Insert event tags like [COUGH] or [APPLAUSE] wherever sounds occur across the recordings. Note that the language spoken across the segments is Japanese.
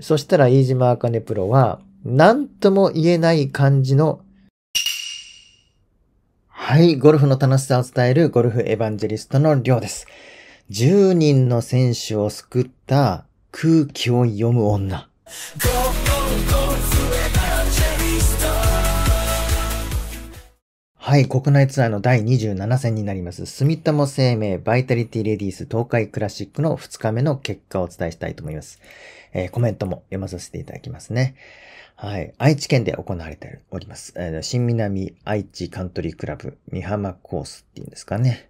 そしたら飯島茜プロは、なんとも言えない感じの、はい、ゴルフの楽しさを伝えるゴルフエヴァンジェリストのりょうです。10人の選手を救った空気を読む女。はい、国内ツアーの第27戦になります、住友生命バイタリティレディース東海クラシックの2日目の結果をお伝えしたいと思います。えー、コメントも読まさせていただきますね。はい。愛知県で行われております。えー、新南愛知カントリークラブ三浜コースっていうんですかね。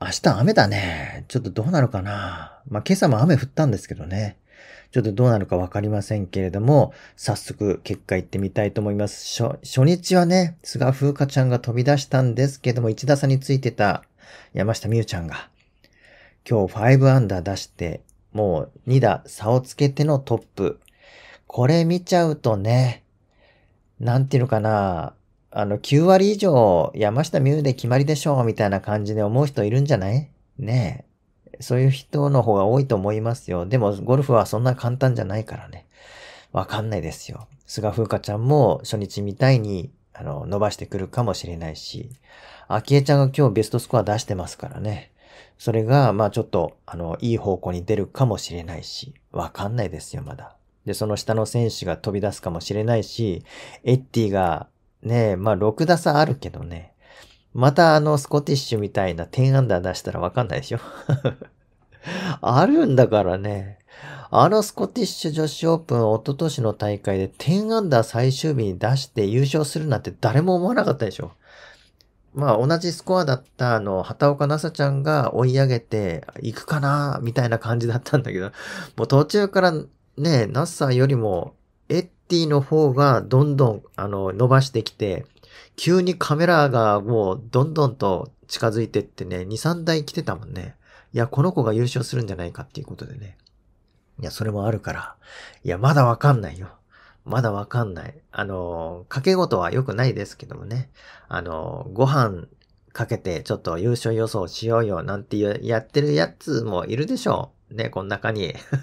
明日雨だね。ちょっとどうなるかな。まあ、今朝も雨降ったんですけどね。ちょっとどうなるかわかりませんけれども、早速結果行ってみたいと思います。初初日はね、菅風花ちゃんが飛び出したんですけども、1打差についてた山下美羽ちゃんが、今日5アンダー出して、もう2打差をつけてのトップ。これ見ちゃうとね、なんていうのかな、あの、9割以上山下美夢で決まりでしょうみたいな感じで思う人いるんじゃないねえ。そういう人の方が多いと思いますよ。でも、ゴルフはそんな簡単じゃないからね。わかんないですよ。菅風花ちゃんも初日みたいに、あの、伸ばしてくるかもしれないし、秋恵ちゃんが今日ベストスコア出してますからね。それが、まあちょっと、あの、いい方向に出るかもしれないし、わかんないですよ、まだ。で、その下の選手が飛び出すかもしれないし、エッティが、ね、まあ6打差あるけどね、またあの、スコティッシュみたいな10アンダー出したらわかんないでしょあるんだからね。あのスコティッシュ女子オープン一昨年の大会で10アンダー最終日に出して優勝するなんて誰も思わなかったでしょ。まあ同じスコアだったあの、畑岡奈紗ちゃんが追い上げて、行くかなみたいな感じだったんだけど、[LAUGHS] もう途中からね、奈紗よりも、エッティの方がどんどん、あの、伸ばしてきて、急にカメラがもうどんどんと近づいてってね、2、3台来てたもんね。いや、この子が優勝するんじゃないかっていうことでね。いや、それもあるから。いや、まだわかんないよ。まだわかんない。あの、かけ事は良くないですけどもね。あの、ご飯かけてちょっと優勝予想しようよなんていうやってるやつもいるでしょう。ね、こん中に。[LAUGHS]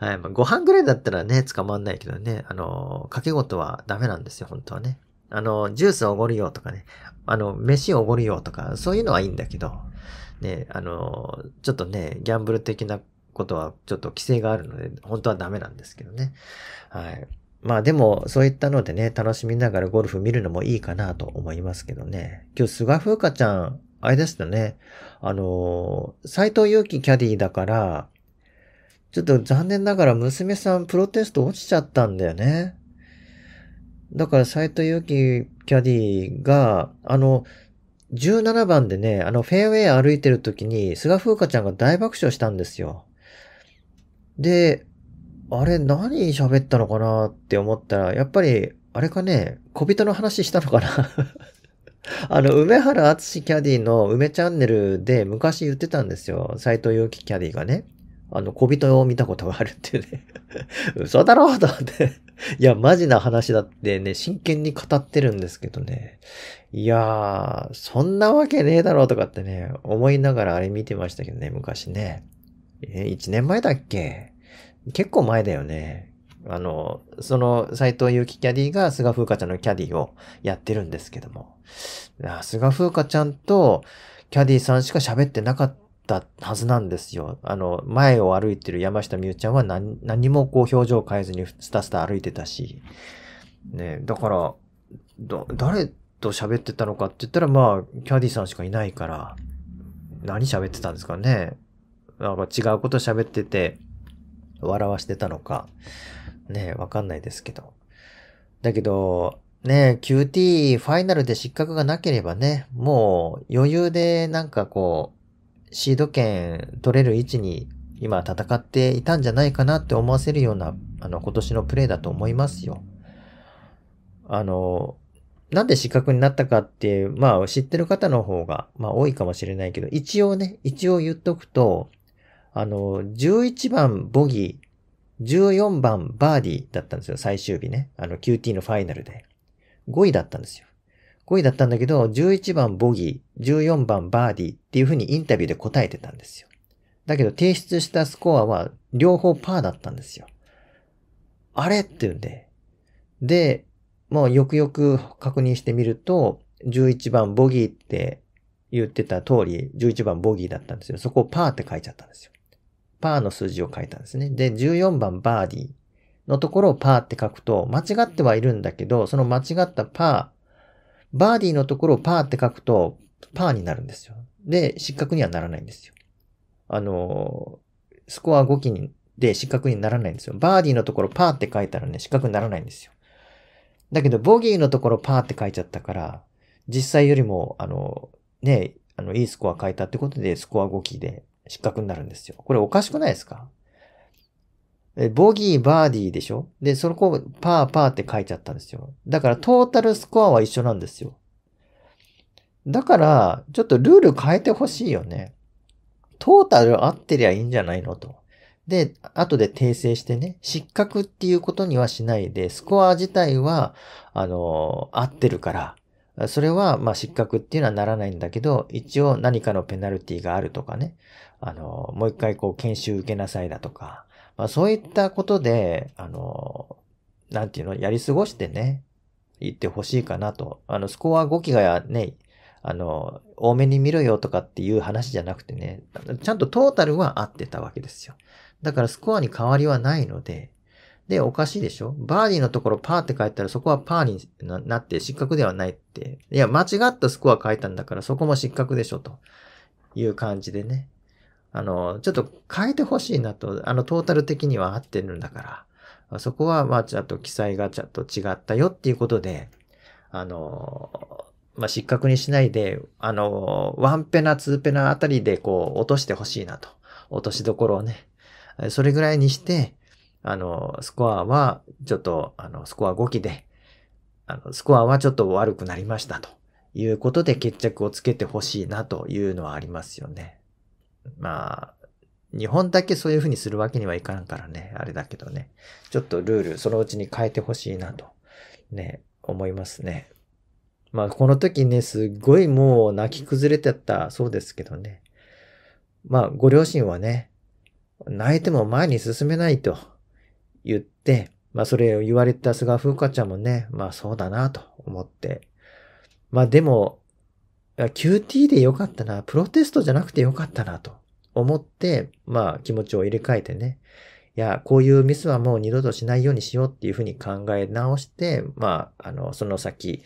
はい、まあ、ご飯ぐらいだったらね、捕まんないけどね。あの、かけ事はダメなんですよ、本当はね。あの、ジュースおごるよとかね。あの、飯おごるよとか、そういうのはいいんだけど。ね、あの、ちょっとね、ギャンブル的なことはちょっと規制があるので、本当はダメなんですけどね。はい。まあでも、そういったのでね、楽しみながらゴルフ見るのもいいかなと思いますけどね。今日、菅風花ちゃん、あれでしたね。あのー、斎藤祐樹キャディーだから、ちょっと残念ながら娘さんプロテスト落ちちゃったんだよね。だから斎藤祐樹キャディーが、あの、17番でね、あの、フェアウェイ歩いてる時に、菅風花ちゃんが大爆笑したんですよ。で、あれ何喋ったのかなって思ったら、やっぱり、あれかね、小人の話したのかな [LAUGHS] あの、梅原敦キャディの梅チャンネルで昔言ってたんですよ。斎藤祐樹キャディがね。あの、小人を見たことがあるっていうね [LAUGHS] 嘘だろうと思って [LAUGHS] いや、マジな話だってね、真剣に語ってるんですけどね。いやー、そんなわけねえだろうとかってね、思いながらあれ見てましたけどね、昔ね。え1年前だっけ結構前だよね。あの、その斎藤祐樹キャディが菅風花ちゃんのキャディをやってるんですけども。菅風花ちゃんとキャディさんしか喋ってなかったはずなんですよ。あの、前を歩いてる山下美優ちゃんは何何もこう表情変えずにスタスタ歩いてたし。ね、だから、ど、誰と喋ってたのかって言ったらまあ、キャディさんしかいないから、何喋ってたんですかね。なんか違うこと喋ってて、笑わしてたのか、ねわかんないですけど。だけど、ね QT ファイナルで失格がなければね、もう余裕でなんかこう、シード権取れる位置に今戦っていたんじゃないかなって思わせるような、あの、今年のプレーだと思いますよ。あの、なんで失格になったかって、まあ知ってる方の方が、まあ多いかもしれないけど、一応ね、一応言っとくと、あの、11番ボギー、14番バーディーだったんですよ、最終日ね。あの、QT のファイナルで。5位だったんですよ。5位だったんだけど、11番ボギー、14番バーディーっていう風にインタビューで答えてたんですよ。だけど提出したスコアは両方パーだったんですよ。あれって言うんで。で、もうよくよく確認してみると、11番ボギーって言ってた通り、11番ボギーだったんですよ。そこをパーって書いちゃったんですよ。パーの数字を書いたんですね。で、14番バーディーのところをパーって書くと、間違ってはいるんだけど、その間違ったパー、バーディーのところをパーって書くと、パーになるんですよ。で、失格にはならないんですよ。あの、スコア5期にで失格にならないんですよ。バーディーのところパーって書いたらね、失格にならないんですよ。だけど、ボギーのところパーって書いちゃったから、実際よりも、あの、ね、あの、いいスコア書いたってことで、スコア5期で、失格になるんですよ。これおかしくないですかえ、ボギー、バーディーでしょで、その子、パーパーって書いちゃったんですよ。だからトータルスコアは一緒なんですよ。だから、ちょっとルール変えてほしいよね。トータル合ってりゃいいんじゃないのと。で、後で訂正してね、失格っていうことにはしないで、スコア自体は、あの、合ってるから、それは、まあ、失格っていうのはならないんだけど、一応何かのペナルティがあるとかね、あの、もう一回こう研修受けなさいだとか、まあそういったことで、あの、なんていうの、やり過ごしてね、行ってほしいかなと。あの、スコア5期がね、あの、多めに見ろよとかっていう話じゃなくてね、ちゃんとトータルは合ってたわけですよ。だからスコアに変わりはないので、で、おかしいでしょバーディーのところパーって書いたらそこはパーになって失格ではないって。いや、間違ったスコア書いたんだからそこも失格でしょという感じでね。あの、ちょっと変えてほしいなと、あの、トータル的には合ってるんだから、そこは、まあ、ちょっと記載がちょっと違ったよっていうことで、あの、まあ、失格にしないで、あの、ワンペナ、ツーペナあたりでこう、落としてほしいなと。落としどころをね。それぐらいにして、あの、スコアは、ちょっと、あの、スコア5期で、あの、スコアはちょっと悪くなりましたということで決着をつけてほしいなというのはありますよね。まあ、日本だけそういうふうにするわけにはいかんからね、あれだけどね。ちょっとルール、そのうちに変えてほしいなと、ね、思いますね。まあ、この時ね、すっごいもう泣き崩れてたそうですけどね。まあ、ご両親はね、泣いても前に進めないと言って、まあ、それを言われた菅風花ちゃんもね、まあ、そうだなと思って。まあ、でも、QT でよかったな、プロテストじゃなくてよかったなと思って、まあ気持ちを入れ替えてね、いや、こういうミスはもう二度としないようにしようっていうふうに考え直して、まあ、あの、その先、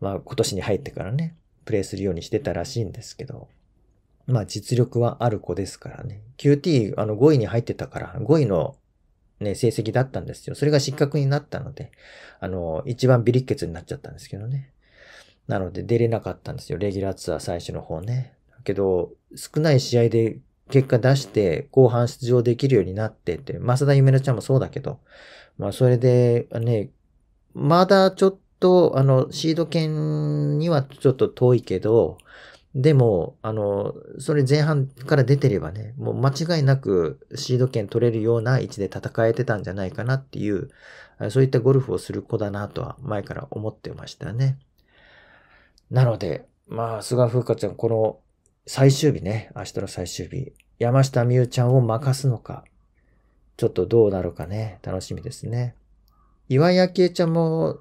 まあ今年に入ってからね、プレイするようにしてたらしいんですけど、まあ実力はある子ですからね。QT、あの5位に入ってたから、5位のね、成績だったんですよ。それが失格になったので、あの、一番ビリッケツになっちゃったんですけどね。なので出れなかったんですよ。レギュラーツアー最初の方ね。けど、少ない試合で結果出して、後半出場できるようになってって、増田夢乃ちゃんもそうだけど、まあそれで、ね、まだちょっと、あの、シード権にはちょっと遠いけど、でも、あの、それ前半から出てればね、もう間違いなくシード権取れるような位置で戦えてたんじゃないかなっていう、そういったゴルフをする子だなとは前から思ってましたね。なので、まあ、菅風花ちゃん、この最終日ね、明日の最終日、山下美優ちゃんを任すのか、ちょっとどうなるかね、楽しみですね。岩井明恵ちゃんも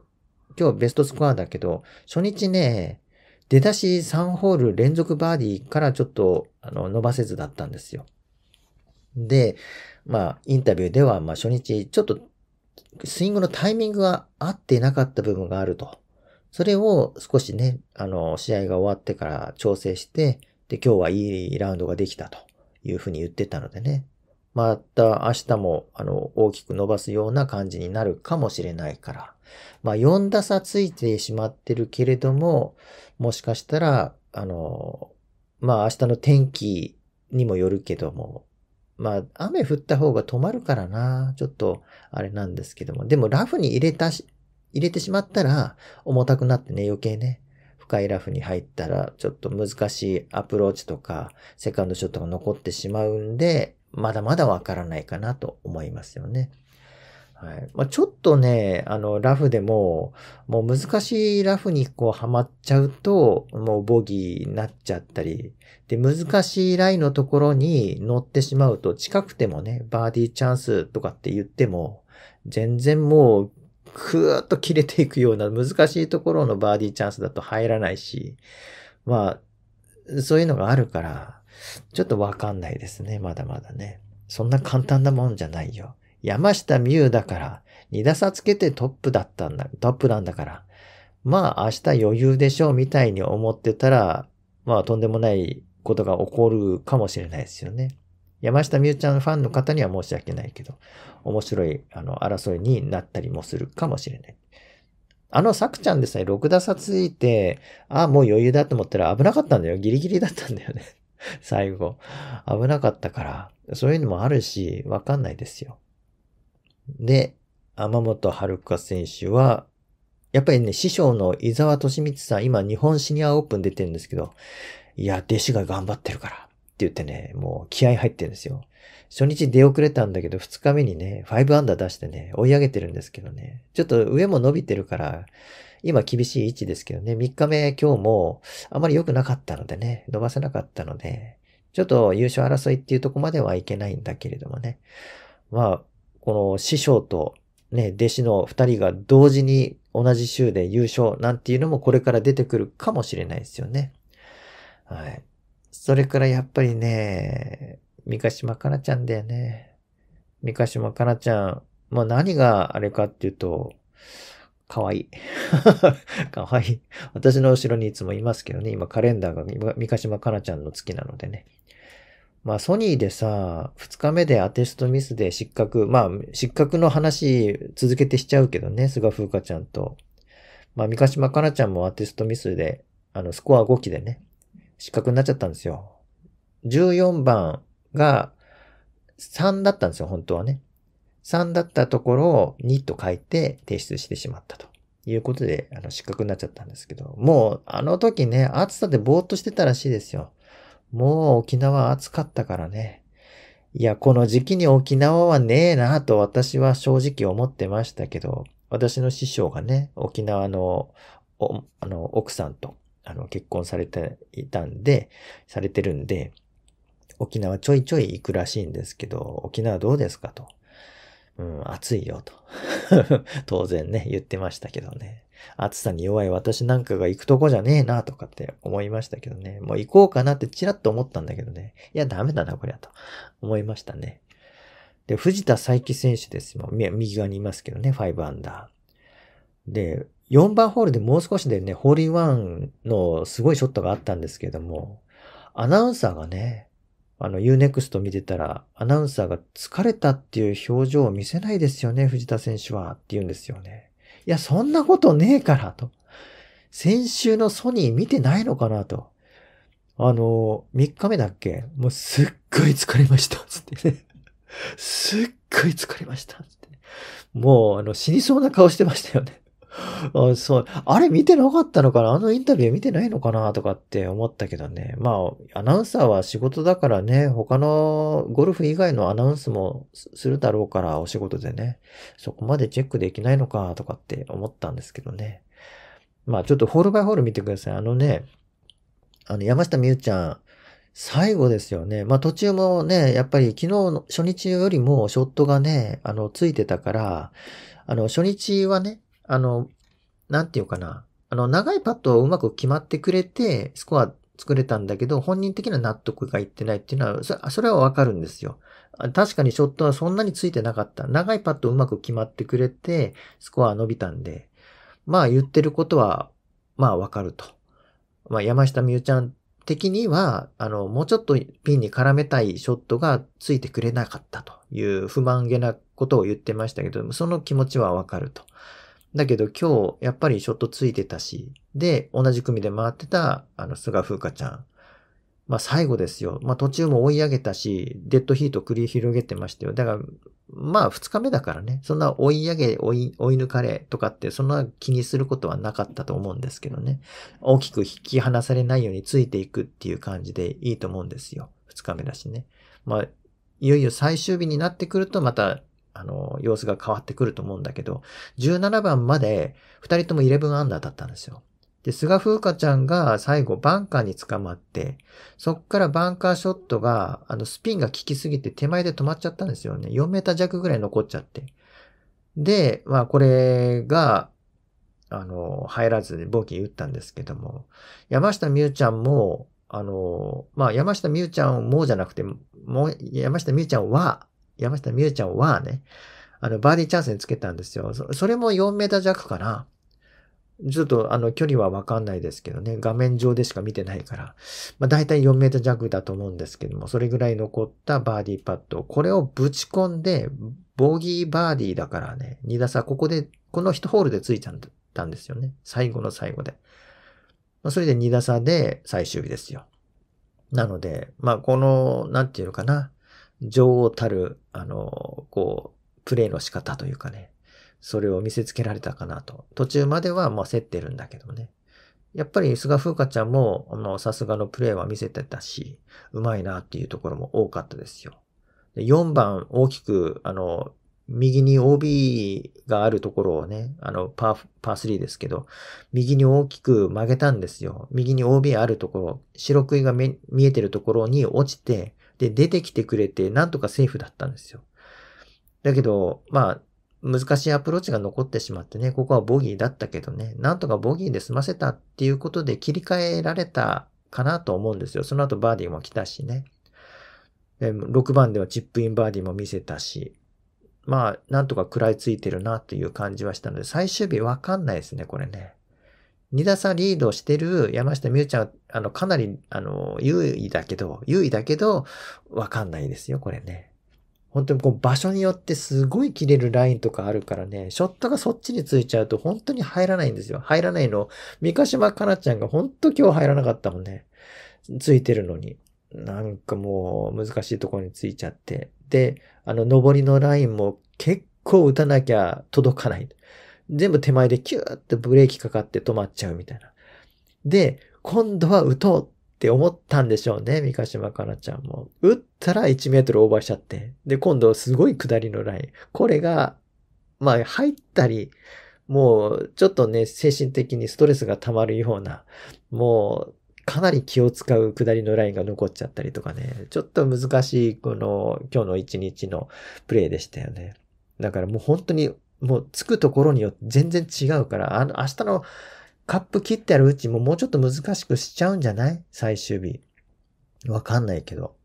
今日ベストスコアだけど、初日ね、出だし3ホール連続バーディーからちょっとあの伸ばせずだったんですよ。で、まあ、インタビューでは、まあ、初日、ちょっと、スイングのタイミングが合っていなかった部分があると。それを少しね、あの、試合が終わってから調整して、で、今日はいいラウンドができたというふうに言ってたのでね。また明日も、あの、大きく伸ばすような感じになるかもしれないから。まあ、4打差ついてしまってるけれども、もしかしたら、あの、まあ、明日の天気にもよるけども、まあ、雨降った方が止まるからな。ちょっと、あれなんですけども。でも、ラフに入れたし、入れてしまったら、重たくなってね、余計ね。深いラフに入ったら、ちょっと難しいアプローチとか、セカンドショットが残ってしまうんで、まだまだわからないかなと思いますよね。はいまあ、ちょっとね、あの、ラフでも、もう難しいラフにこうはまっちゃうと、もうボギーになっちゃったり、で、難しいラインのところに乗ってしまうと、近くてもね、バーディーチャンスとかって言っても、全然もうクーッと切れていくような難しいところのバーディーチャンスだと入らないし、まあ、そういうのがあるから、ちょっとわかんないですね。まだまだね。そんな簡単なもんじゃないよ。山下美優だから、2打差つけてトップだったんだ、トップなんだから、まあ明日余裕でしょうみたいに思ってたら、まあとんでもないことが起こるかもしれないですよね。山下美宇ちゃんファンの方には申し訳ないけど、面白いあの争いになったりもするかもしれない。あの、さくちゃんでさえ、6打差ついて、ああ、もう余裕だと思ったら危なかったんだよ。ギリギリだったんだよね。[LAUGHS] 最後。危なかったから。そういうのもあるし、わかんないですよ。で、天本春香選手は、やっぱりね、師匠の伊沢敏光さん、今日本シニアオープン出てるんですけど、いや、弟子が頑張ってるから。って言ってね、もう気合入ってるんですよ。初日出遅れたんだけど、二日目にね、5アンダー出してね、追い上げてるんですけどね。ちょっと上も伸びてるから、今厳しい位置ですけどね、三日目今日もあまり良くなかったのでね、伸ばせなかったので、ちょっと優勝争いっていうとこまではいけないんだけれどもね。まあ、この師匠とね、弟子の二人が同時に同じ週で優勝なんていうのもこれから出てくるかもしれないですよね。はい。それからやっぱりね、三ヶ島かなちゃんだよね。三ヶ島かなちゃん。まあ何があれかっていうと、かわいい。かわいい。私の後ろにいつもいますけどね、今カレンダーが三ヶ島かなちゃんの月なのでね。まあソニーでさ、2日目でアテストミスで失格、まあ失格の話続けてしちゃうけどね、菅風花ちゃんと。まあ三ヶ島かなちゃんもアテストミスで、あのスコア5期でね、失格になっちゃったんですよ。14番が3だったんですよ、本当はね。3だったところを2と書いて提出してしまったということで、あの、失格になっちゃったんですけど、もうあの時ね、暑さでぼーっとしてたらしいですよ。もう沖縄暑かったからね。いや、この時期に沖縄はねえなと私は正直思ってましたけど、私の師匠がね、沖縄の、あの、奥さんとあの、結婚されていたんで、されてるんで、沖縄ちょいちょい行くらしいんですけど、沖縄どうですかと。うん、暑いよと。[LAUGHS] 当然ね、言ってましたけどね。暑さに弱い私なんかが行くとこじゃねえなとかって思いましたけどね。もう行こうかなってちらっと思ったんだけどね。いや、ダメだな、こりゃと思いましたね。で、藤田佐伯選手です。もう右側にいますけどね、5アンダー。で、4番ホールでもう少しでね、ホールインワンのすごいショットがあったんですけども、アナウンサーがね、あの UNEXT 見てたら、アナウンサーが疲れたっていう表情を見せないですよね、藤田選手は、って言うんですよね。いや、そんなことねえから、と。先週のソニー見てないのかな、と。あの、3日目だっけもうすっごい疲れました、つってね。すっごい疲れました、つって、もう、あの、死にそうな顔してましたよね。[LAUGHS] あそう。あれ見てなかったのかなあのインタビュー見てないのかなとかって思ったけどね。まあ、アナウンサーは仕事だからね、他のゴルフ以外のアナウンスもするだろうから、お仕事でね。そこまでチェックできないのかとかって思ったんですけどね。まあ、ちょっとホールバイホール見てください。あのね、あの、山下美宇ちゃん、最後ですよね。まあ途中もね、やっぱり昨日の初日よりもショットがね、あの、ついてたから、あの、初日はね、あの、なんていうかな。あの、長いパットをうまく決まってくれて、スコア作れたんだけど、本人的な納得がいってないっていうのは、それはわかるんですよ。確かにショットはそんなについてなかった。長いパットうまく決まってくれて、スコア伸びたんで、まあ言ってることは、まあわかると。まあ山下美宇ちゃん的には、あの、もうちょっとピンに絡めたいショットがついてくれなかったという不満げなことを言ってましたけども、その気持ちはわかると。だけど今日やっぱりショットついてたし、で、同じ組で回ってた、あの、菅風花ちゃん。まあ最後ですよ。まあ途中も追い上げたし、デッドヒート繰り広げてましたよ。だから、まあ二日目だからね、そんな追い上げ、追い、追い抜かれとかって、そんな気にすることはなかったと思うんですけどね。大きく引き離されないようについていくっていう感じでいいと思うんですよ。二日目だしね。まあ、いよいよ最終日になってくるとまたあの、様子が変わってくると思うんだけど、17番まで2人とも11アンダーだったんですよ。で、菅風花ちゃんが最後バンカーに捕まって、そっからバンカーショットが、あの、スピンが効きすぎて手前で止まっちゃったんですよね。4メーター弱ぐらい残っちゃって。で、まあこれが、あの、入らずにボギー打ったんですけども、山下美宇ちゃんも、あの、まあ山下美宇ちゃんもじゃなくて、もう、山下美宇ちゃんは、山下美優ちゃんはね、あの、バーディーチャンスにつけたんですよ。それも4メーター弱かな。ちょっとあの距離はわかんないですけどね、画面上でしか見てないから、まあ大体4メーター弱だと思うんですけども、それぐらい残ったバーディーパット、これをぶち込んで、ボギーバーディーだからね、2打差、ここで、この1ホールでついちゃったんですよね。最後の最後で。まあ、それで2打差で最終日ですよ。なので、まあこの、なんていうのかな、女王たる、あの、こう、プレイの仕方というかね、それを見せつけられたかなと。途中までは、まあ、競ってるんだけどね。やっぱり菅風花ちゃんも、あの、さすがのプレイは見せてたし、うまいなっていうところも多かったですよ。で4番、大きく、あの、右に OB があるところをね、あの、パー、パー3ですけど、右に大きく曲げたんですよ。右に OB あるところ、白食いが見えてるところに落ちて、で、出てきてくれて、なんとかセーフだったんですよ。だけど、まあ、難しいアプローチが残ってしまってね、ここはボギーだったけどね、なんとかボギーで済ませたっていうことで切り替えられたかなと思うんですよ。その後バーディーも来たしね。6番ではチップインバーディーも見せたし、まあ、なんとか食らいついてるなという感じはしたので、最終日わかんないですね、これね。2打差リードしてる山下美宇ちゃん、あの、かなり、あの、優位だけど、優位だけど、わかんないですよ、これね。本当にこう場所によってすごい切れるラインとかあるからね、ショットがそっちについちゃうと本当に入らないんですよ。入らないの。三ヶ島かなちゃんが本当今日入らなかったもんね。ついてるのに。なんかもう難しいところについちゃって。で、あの、上りのラインも結構打たなきゃ届かない。全部手前でキューってブレーキかかって止まっちゃうみたいな。で、今度は打とうって思ったんでしょうね、三ヶ島かなちゃんも。打ったら1メートルオーバーしちゃって。で、今度すごい下りのライン。これが、まあ入ったり、もうちょっとね、精神的にストレスが溜まるような、もうかなり気を使う下りのラインが残っちゃったりとかね、ちょっと難しいこの今日の一日のプレイでしたよね。だからもう本当にもうつくところによって全然違うから、あの、明日のカップ切ってあるうちももうちょっと難しくしちゃうんじゃない最終日。わかんないけど。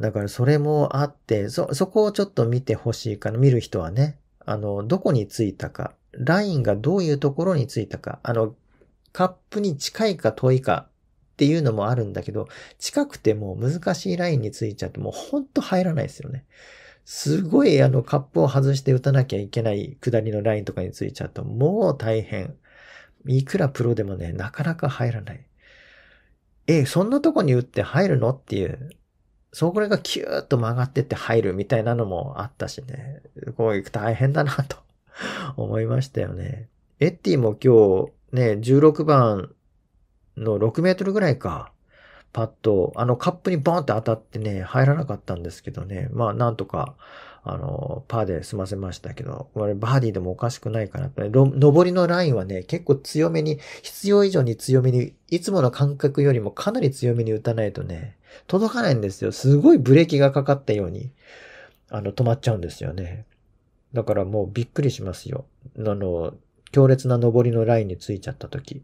だからそれもあって、そ、そこをちょっと見てほしいかな。見る人はね。あの、どこについたか。ラインがどういうところについたか。あの、カップに近いか遠いかっていうのもあるんだけど、近くても難しいラインについちゃってもうほんと入らないですよね。すごいあのカップを外して打たなきゃいけない下りのラインとかについちゃうと、もう大変。いくらプロでもね、なかなか入らない。え、そんなとこに打って入るのっていう。そこらがキューッと曲がってって入るみたいなのもあったしね。こう行くと大変だなと思いましたよね。エッティも今日ね、16番の6メートルぐらいか。パッと、あのカップにボンって当たってね、入らなかったんですけどね。まあなんとか、あの、パーで済ませましたけど、これバーディーでもおかしくないかなっ上りのラインはね、結構強めに、必要以上に強めに、いつもの感覚よりもかなり強めに打たないとね、届かないんですよ。すごいブレーキがかかったように、あの、止まっちゃうんですよね。だからもうびっくりしますよ。あの、強烈な上りのラインについちゃった時。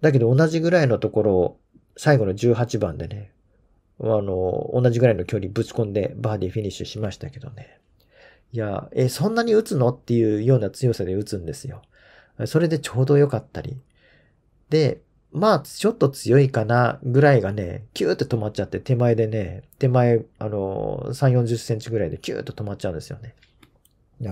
だけど同じぐらいのところを最後の18番でね、あの、同じぐらいの距離ぶち込んでバーディーフィニッシュしましたけどね。いや、え、そんなに打つのっていうような強さで打つんですよ。それでちょうど良かったり。で、まあ、ちょっと強いかなぐらいがね、キューって止まっちゃって、手前でね、手前、あの、3、40センチぐらいでキューって止まっちゃうんですよね。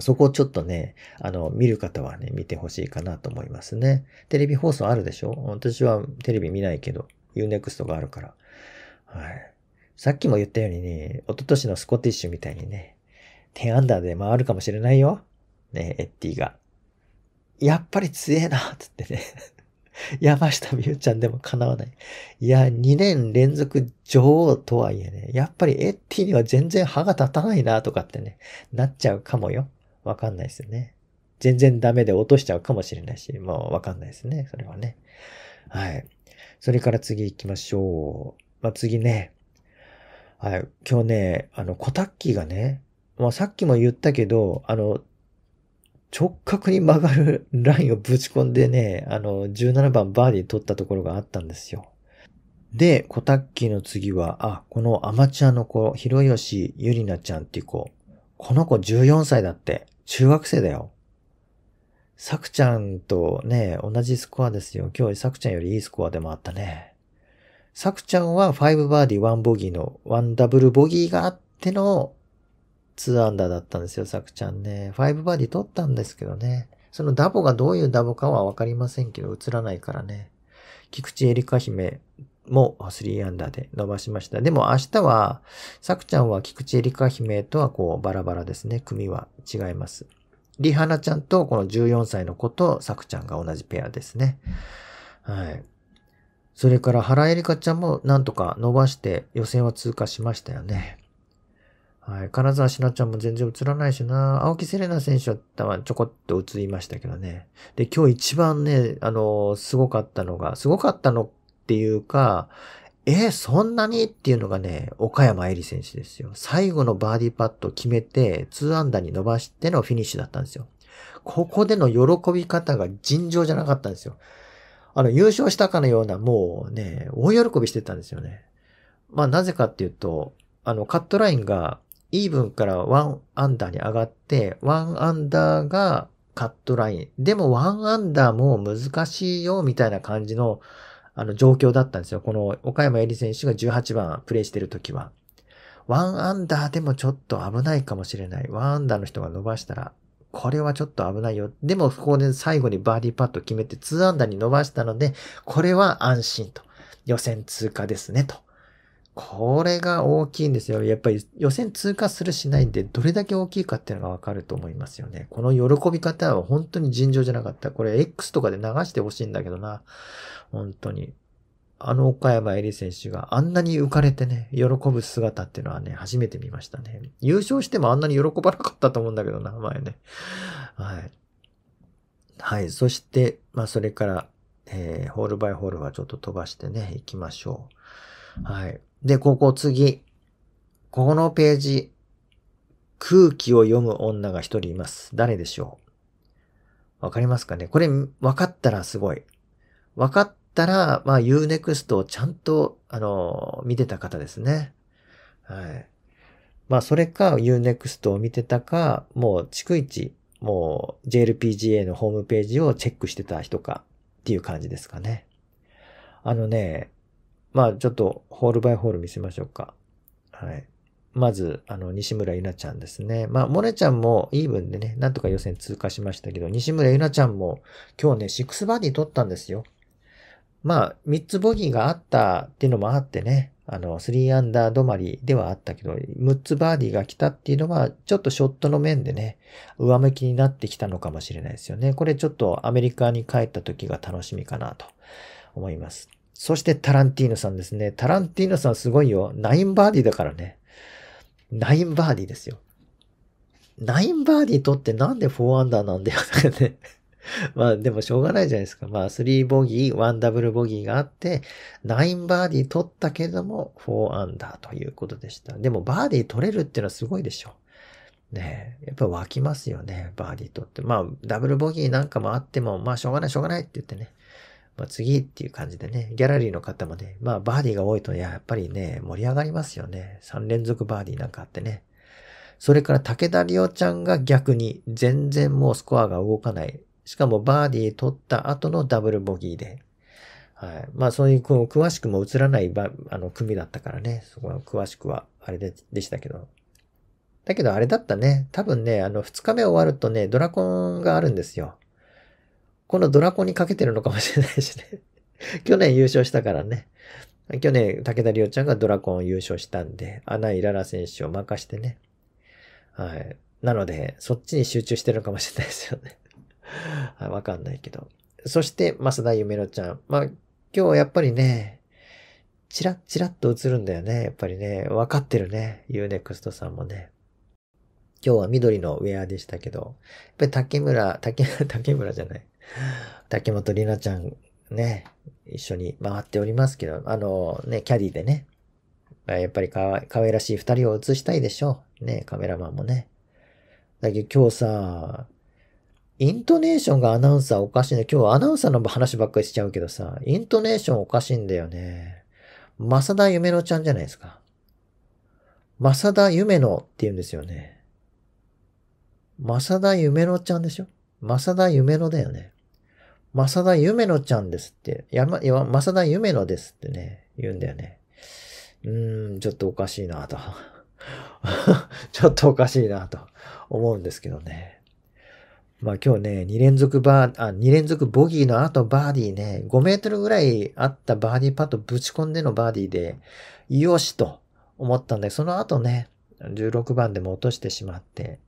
そこをちょっとね、あの、見る方はね、見てほしいかなと思いますね。テレビ放送あるでしょ私はテレビ見ないけど。ーネクストがあるから。はい。さっきも言ったようにね、一昨年のスコティッシュみたいにね、10アンダーで回るかもしれないよ。ね、エッティが。やっぱり強えな、つってね。[LAUGHS] 山下美優ちゃんでも叶わない。いや、2年連続女王とはいえね、やっぱりエッティには全然歯が立たないなとかってね、なっちゃうかもよ。わかんないですよね。全然ダメで落としちゃうかもしれないし、もうわかんないですね。それはね。はい。それから次行きましょう。まあ、次ね。はい。今日ね、あの、コタッキーがね、まあ、さっきも言ったけど、あの、直角に曲がるラインをぶち込んでね、あの、17番バーディー取ったところがあったんですよ。で、コタッキーの次は、あ、このアマチュアの子、広吉ゆりなちゃんっていう子。この子14歳だって。中学生だよ。さくちゃんとね、同じスコアですよ。今日さくちゃんよりいいスコアでもあったね。さくちゃんは5バーディー1ボギーの1ダブルボギーがあっての2アンダーだったんですよ、さくちゃんね。5バーディー取ったんですけどね。そのダボがどういうダボかはわかりませんけど、映らないからね。菊池エリカ姫も3アンダーで伸ばしました。でも明日は、さくちゃんは菊池エリカ姫とはこうバラバラですね。組は違います。リハナちゃんとこの14歳の子とサクちゃんが同じペアですね。はい。それから原エリカちゃんもなんとか伸ばして予選は通過しましたよね。はい。金沢しなちゃんも全然映らないしな。青木セレナ選手はちょこっと映りましたけどね。で、今日一番ね、あの、すごかったのが、すごかったのっていうか、えー、そんなにっていうのがね、岡山えり選手ですよ。最後のバーディーパット決めて、2アンダーに伸ばしてのフィニッシュだったんですよ。ここでの喜び方が尋常じゃなかったんですよ。あの、優勝したかのような、もうね、大喜びしてたんですよね。まあ、なぜかっていうと、あの、カットラインが、イーブンから1アンダーに上がって、1アンダーがカットライン。でも1アンダーも難しいよ、みたいな感じの、あの状況だったんですよ。この岡山恵里選手が18番プレイしてる時は。1アンダーでもちょっと危ないかもしれない。1アンダーの人が伸ばしたら、これはちょっと危ないよ。でも、ここで最後にバーディーパット決めて2アンダーに伸ばしたので、これは安心と。予選通過ですね、とこれが大きいんですよ。やっぱり予選通過するしないんでどれだけ大きいかっていうのがわかると思いますよね。この喜び方は本当に尋常じゃなかった。これ X とかで流してほしいんだけどな。本当に。あの岡山エリ選手があんなに浮かれてね、喜ぶ姿っていうのはね、初めて見ましたね。優勝してもあんなに喜ばなかったと思うんだけどな、前ね。はい。はい。そして、まあ、それから、えー、ホールバイホールはちょっと飛ばしてね、行きましょう。はい。で、ここ次。ここのページ。空気を読む女が一人います。誰でしょうわかりますかねこれわかったらすごい。わかったら、まあ Unext をちゃんと、あの、見てた方ですね。はい。まあそれか Unext を見てたか、もう逐一、もう JLPGA のホームページをチェックしてた人かっていう感じですかね。あのね、まあちょっとホールバイホール見せましょうか。はい。まず、あの、西村ゆなちゃんですね。まあ、モネちゃんもイーブンでね、なんとか予選通過しましたけど、西村ゆなちゃんも今日ね、6バーディー取ったんですよ。まあ、3つボギーがあったっていうのもあってね、あの、3アンダー止まりではあったけど、6つバーディーが来たっていうのは、ちょっとショットの面でね、上向きになってきたのかもしれないですよね。これちょっとアメリカに帰った時が楽しみかなと思います。そしてタランティーノさんですね。タランティーノさんすごいよ。ナインバーディーだからね。ナインバーディーですよ。ナインバーディー取ってなんで4アンダーなんだよ。ね [LAUGHS] まあでもしょうがないじゃないですか。まあ3ボギー、1ダブルボギーがあって、9バーディー取ったけども4アンダーということでした。でもバーディー取れるっていうのはすごいでしょ。ねえ。やっぱ湧きますよね。バーディー取って。まあダブルボギーなんかもあっても、まあしょうがないしょうがないって言ってね。まあ、次っていう感じでね、ギャラリーの方もね、まあバーディーが多いとやっぱりね、盛り上がりますよね。3連続バーディーなんかあってね。それから武田里央ちゃんが逆に全然もうスコアが動かない。しかもバーディー取った後のダブルボギーで。はい。まあそういうこう詳しくも映らないばあの組だったからね、そこは詳しくはあれででしたけど。だけどあれだったね。多分ね、あの2日目終わるとね、ドラコンがあるんですよ。このドラコンにかけてるのかもしれないしね。[LAUGHS] 去年優勝したからね。去年、武田良ちゃんがドラコンを優勝したんで、穴井ララ選手を任してね。はい。なので、そっちに集中してるのかもしれないですよね。[LAUGHS] はい、わかんないけど。そして、増田夢乃ちゃん。まあ、今日やっぱりね、チラッチラッと映るんだよね。やっぱりね、わかってるね。ユーネクストさんもね。今日は緑のウェアでしたけど、やっぱり竹村、竹、竹村じゃない。竹本里奈ちゃんね、一緒に回っておりますけど、あのね、キャディでね、やっぱりかわ可愛らしい二人を映したいでしょう。ね、カメラマンもね。だけど今日さ、イントネーションがアナウンサーおかしいね。今日アナウンサーの話ばっかりしちゃうけどさ、イントネーションおかしいんだよね。正田夢乃ちゃんじゃないですか。正田夢乃って言うんですよね。正田夢乃ちゃんでしょ正田夢乃だよね。マサダユメノちゃんですって。やま、やまさだですってね、言うんだよね。うーん、ちょっとおかしいなと。[LAUGHS] ちょっとおかしいなと思うんですけどね。まあ今日ね、2連続バー、あ、2連続ボギーの後バーディーね、5メートルぐらいあったバーディーパットぶち込んでのバーディーで、よしと思ったんで、その後ね、16番でも落としてしまって。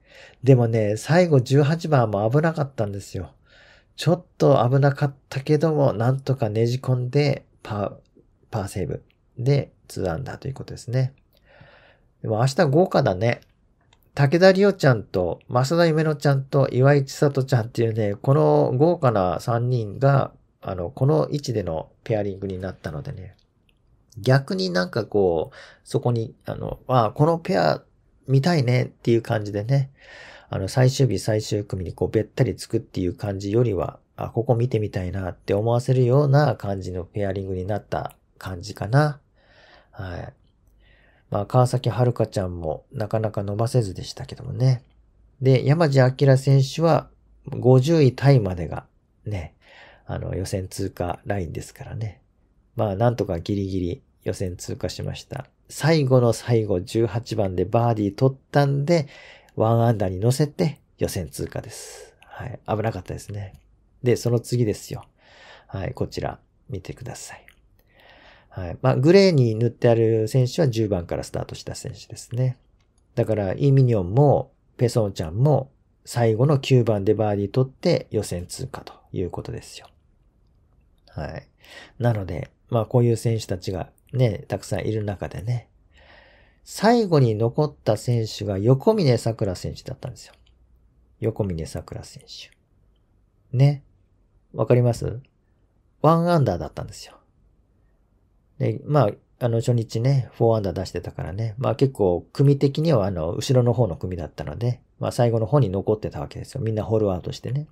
でもね、最後18番も危なかったんですよ。ちょっと危なかったけども、なんとかねじ込んで、パー、パーセーブで2アンダーということですね。でも明日豪華だね。武田里夫ちゃんと、増田夢乃ちゃんと、岩井千里ちゃんっていうね、この豪華な3人が、あの、この位置でのペアリングになったのでね。逆になんかこう、そこに、あの、あ、このペア見たいねっていう感じでね、あの、最終日、最終組にこう、べったりつくっていう感じよりは、あ、ここ見てみたいなって思わせるような感じのペアリングになった感じかな。はい。まあ、川崎遥ちゃんもなかなか伸ばせずでしたけどもね。で、山地明選手は50位タイまでがね、あの予選通過ラインですからね。まあ、なんとかギリギリ予選通過しました。最後の最後18番でバーディー取ったんで、1アンダーに乗せて予選通過です。はい。危なかったですね。で、その次ですよ。はい。こちら見てください。はい。まあ、グレーに塗ってある選手は10番からスタートした選手ですね。だから、イ・ーミニオンも、ペソンちゃんも、最後の9番でバーディー取って予選通過ということですよ。はい。なので、まあ、こういう選手たちがね、たくさんいる中でね、最後に残った選手が横峯桜選手だったんですよ。横峯桜選手。ね。わかりますワンアンダーだったんですよ。で、まあ、あの、初日ね、4アンダー出してたからね、まあ結構、組的には、あの、後ろの方の組だったので、まあ最後の方に残ってたわけですよ。みんなホールアウトしてね。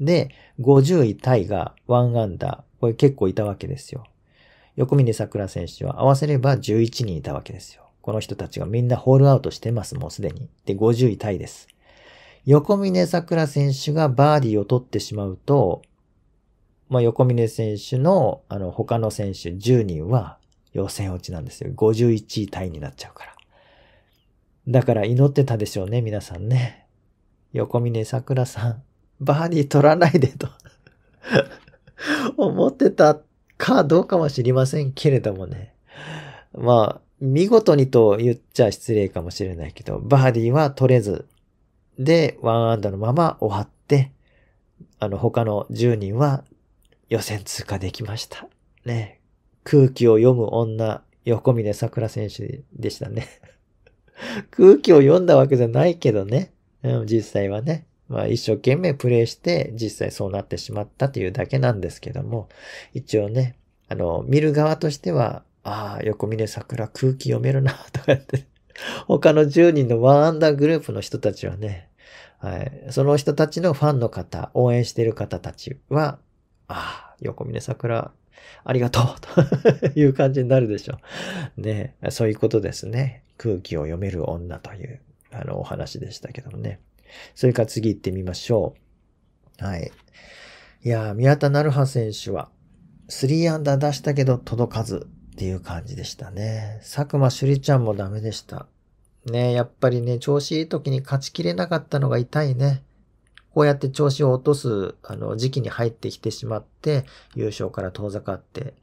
で、50位タイが1アンダー。これ結構いたわけですよ。横峯桜選手は合わせれば11人いたわけですよ。この人たちがみんなホールアウトしてます、もうすでに。で、50位タイです。横峯桜選手がバーディーを取ってしまうと、まあ、横峯選手の、あの、他の選手10人は予選落ちなんですよ。51位タイになっちゃうから。だから祈ってたでしょうね、皆さんね。横峯桜さん、バーディー取らないでと [LAUGHS] 思ってたかどうかは知りませんけれどもね。まあ、見事にと言っちゃ失礼かもしれないけど、バーディーは取れず、で、ワンアンダーのまま終わって、あの、他の10人は予選通過できました。ね。空気を読む女、横峯桜選手でしたね [LAUGHS] 空気を読んだわけじゃないけどね。うん、実際はね。まあ一生懸命プレイして実際そうなってしまったというだけなんですけども、一応ね、あの、見る側としてはああ、横峰桜空気読めるな、[LAUGHS] とかって。他の10人のワンアンダーグループの人たちはね、はい、その人たちのファンの方、応援している方たちは、ああ、横峰桜、ありがとうと [LAUGHS] いう感じになるでしょう。ね、そういうことですね。空気を読める女という、あの、お話でしたけどもね。それから次行ってみましょう。はい。いや宮田成葉選手は、3アンダー出したけど届かずっていう感じでしたね。佐久間朱里ちゃんもダメでした。ねやっぱりね、調子いい時に勝ちきれなかったのが痛いね。こうやって調子を落とす、あの、時期に入ってきてしまって、優勝から遠ざかって。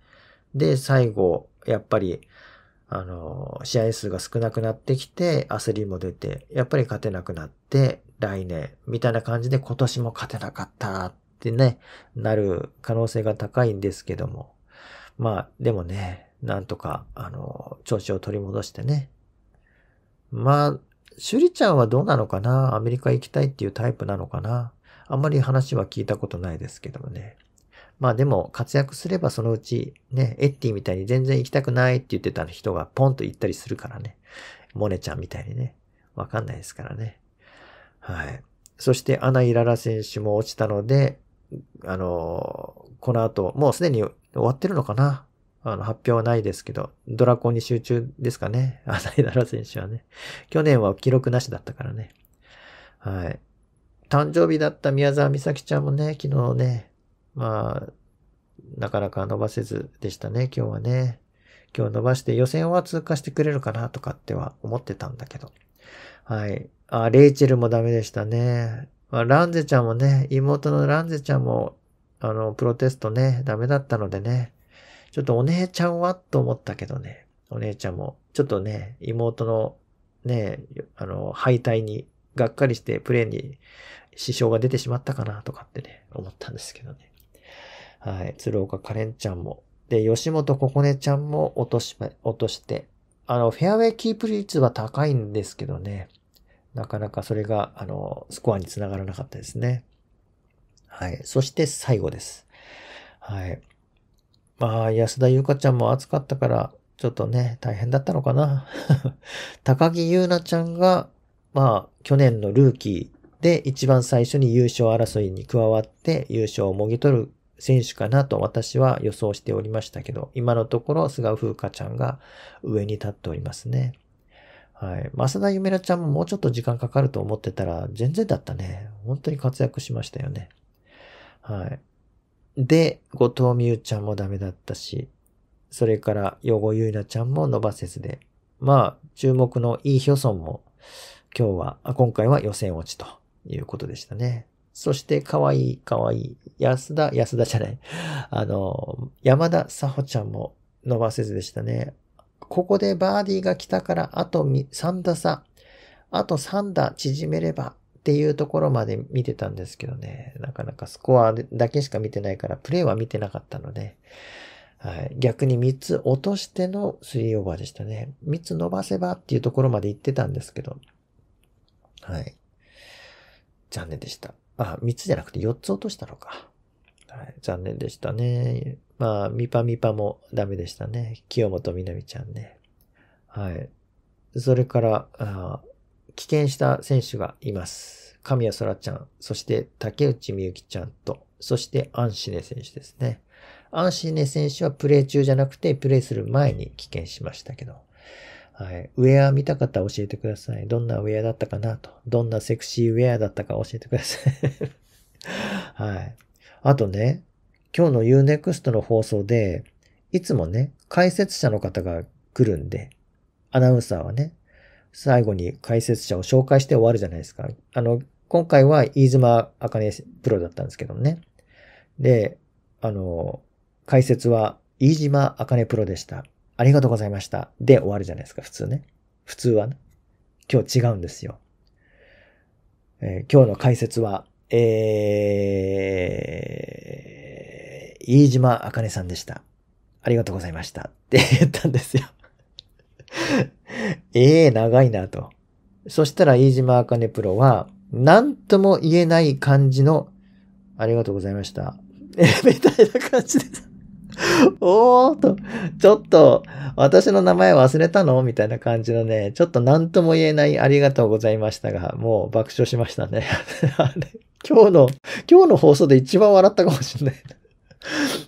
で、最後、やっぱり、あの、試合数が少なくなってきて、焦りも出て、やっぱり勝てなくなって、来年、みたいな感じで今年も勝てなかったってね、なる可能性が高いんですけども。まあ、でもね、なんとか、あの、調子を取り戻してね。まあ、シュリちゃんはどうなのかなアメリカ行きたいっていうタイプなのかなあんまり話は聞いたことないですけどもね。まあでも活躍すればそのうちね、エッティみたいに全然行きたくないって言ってた人がポンと行ったりするからね。モネちゃんみたいにね。わかんないですからね。はい。そしてアナ・イララ選手も落ちたので、あの、この後、もうすでに終わってるのかなあの、発表はないですけど、ドラコンに集中ですかね。ア [LAUGHS] サイダラ選手はね。去年は記録なしだったからね。はい。誕生日だった宮沢美咲ちゃんもね、昨日ね、まあ、なかなか伸ばせずでしたね、今日はね。今日伸ばして予選は通過してくれるかなとかっては思ってたんだけど。はい。あ、レイチェルもダメでしたね。まあ、ランゼちゃんもね、妹のランゼちゃんも、あの、プロテストね、ダメだったのでね。ちょっとお姉ちゃんはと思ったけどね、お姉ちゃんも、ちょっとね、妹のね、あの、敗退にがっかりしてプレーに支障が出てしまったかなとかってね、思ったんですけどね。はい。鶴岡カレンちゃんも。で、吉本ここねちゃんも落とし、落として。あの、フェアウェイキープ率は高いんですけどね。なかなかそれが、あの、スコアにつながらなかったですね。はい。そして最後です。はい。まあ、安田優香ちゃんも暑かったから、ちょっとね、大変だったのかな。[LAUGHS] 高木優奈ちゃんが、まあ、去年のルーキーで一番最初に優勝争いに加わって優勝をもぎ取る選手かなと私は予想しておりましたけど、今のところ菅風花ちゃんが上に立っておりますね。はい。増田夢らちゃんももうちょっと時間かかると思ってたら全然だったね。本当に活躍しましたよね。はい。で、後藤美優ちゃんもダメだったし、それから余語ユイナちゃんも伸ばせずで、まあ、注目のイ・ヒョソンも、今日は、今回は予選落ちということでしたね。そして、かわいい、かわいい。安田、安田じゃない。[LAUGHS] あの、山田さほちゃんも伸ばせずでしたね。ここでバーディーが来たから、あと3打差。あと3打縮めれば、っていうところまで見てたんですけどね、なかなかスコアだけしか見てないから、プレイは見てなかったので、はい、逆に3つ落としての3オーバーでしたね。3つ伸ばせばっていうところまで行ってたんですけど、はい。残念でした。あ、3つじゃなくて4つ落としたのか。はい、残念でしたね。まあ、ミパミパもダメでしたね。清本みなみちゃんね。はい。それから、あ棄権した選手がいます。神谷空ちゃん、そして竹内美幸ちゃんと、そしてアンシネ選手ですね。アンシネ選手はプレー中じゃなくて、プレーする前に棄権しましたけど、はい。ウェア見た方教えてください。どんなウェアだったかなと。どんなセクシーウェアだったか教えてください [LAUGHS] はい。あとね、今日の Unext の放送で、いつもね、解説者の方が来るんで、アナウンサーはね、最後に解説者を紹介して終わるじゃないですか。あの、今回は飯島茜プロだったんですけどね。で、あの、解説は飯島茜プロでした。ありがとうございました。で終わるじゃないですか、普通ね。普通はね。今日違うんですよ。えー、今日の解説は、えー、飯島茜さんでした。ありがとうございました。って言ったんですよ [LAUGHS] ええ、長いなと。そしたら飯島茜プロは、なんとも言えない感じの、ありがとうございました。え、[LAUGHS] みたいな感じです。[LAUGHS] おーと、ちょっと、私の名前忘れたのみたいな感じのね、ちょっと何とも言えないありがとうございましたが、もう爆笑しましたね。あれ、今日の、今日の放送で一番笑ったかもしんない。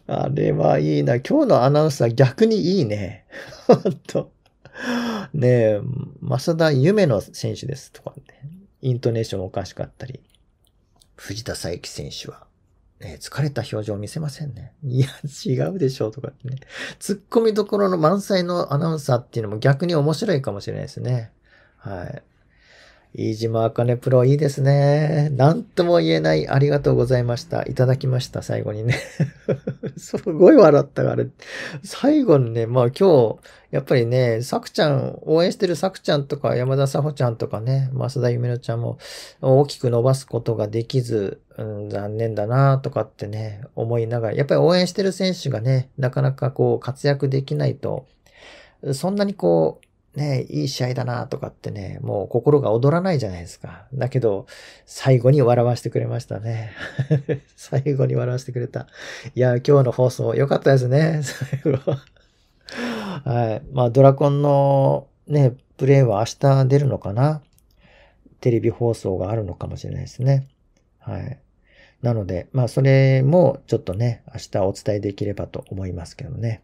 あれはいいな。今日のアナウンサー逆にいいね。ほんと。[LAUGHS] ねえ、増田夢の選手ですとか、ね、イントネーションおかしかったり。藤田佐伯選手は、ね、疲れた表情を見せませんね。いや、違うでしょうとかってね。突っ込みどころの満載のアナウンサーっていうのも逆に面白いかもしれないですね。はい。飯島あかねプロいいですね。なんとも言えないありがとうございました。いただきました、最後にね。[LAUGHS] すごい笑ったあれ。最後にね、まあ今日、やっぱりね、さくちゃん、応援してるさくちゃんとか山田さほちゃんとかね、増田ゆめのちゃんも大きく伸ばすことができず、うん、残念だなとかってね、思いながら、やっぱり応援してる選手がね、なかなかこう活躍できないと、そんなにこう、ね、いい試合だなとかってね、もう心が躍らないじゃないですか。だけど、最後に笑わせてくれましたね。[LAUGHS] 最後に笑わせてくれた。いや、今日の放送良かったですね、[LAUGHS] 最後。はい。まあ、ドラコンのね、プレイは明日出るのかなテレビ放送があるのかもしれないですね。はい。なので、まあ、それもちょっとね、明日お伝えできればと思いますけどね。